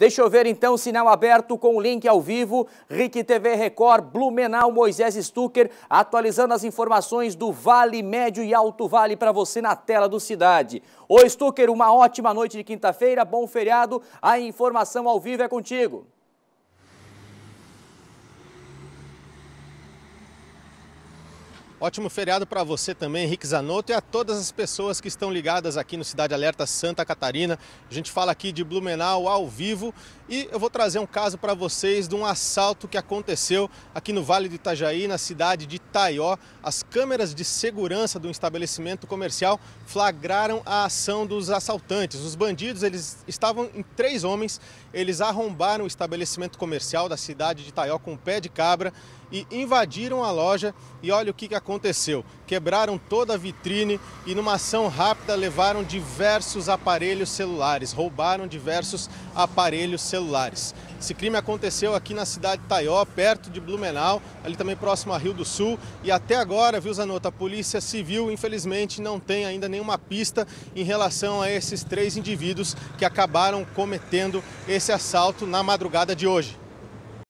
Deixa eu ver então o sinal aberto com o link ao vivo. RIC TV Record, Blumenau, Moisés Stucker, atualizando as informações do Vale Médio e Alto Vale para você na tela do Cidade. Ô Stucker, uma ótima noite de quinta-feira, bom feriado. A informação ao vivo é contigo. Ótimo feriado para você também, Henrique Zanotto, e a todas as pessoas que estão ligadas aqui no Cidade Alerta Santa Catarina. A gente fala aqui de Blumenau ao vivo e eu vou trazer um caso para vocês de um assalto que aconteceu aqui no Vale do Itajaí, na cidade de Taió. As câmeras de segurança do estabelecimento comercial flagraram a ação dos assaltantes. Os bandidos, eles estavam em três homens, eles arrombaram o estabelecimento comercial da cidade de Taió com um pé de cabra e invadiram a loja. E olha o que aconteceu aconteceu. Quebraram toda a vitrine e, numa ação rápida, levaram diversos aparelhos celulares, roubaram diversos aparelhos celulares. Esse crime aconteceu aqui na cidade de Taió, perto de Blumenau, ali também próximo a Rio do Sul. E até agora, viu, Zanota, a Polícia Civil, infelizmente, não tem ainda nenhuma pista em relação a esses três indivíduos que acabaram cometendo esse assalto na madrugada de hoje.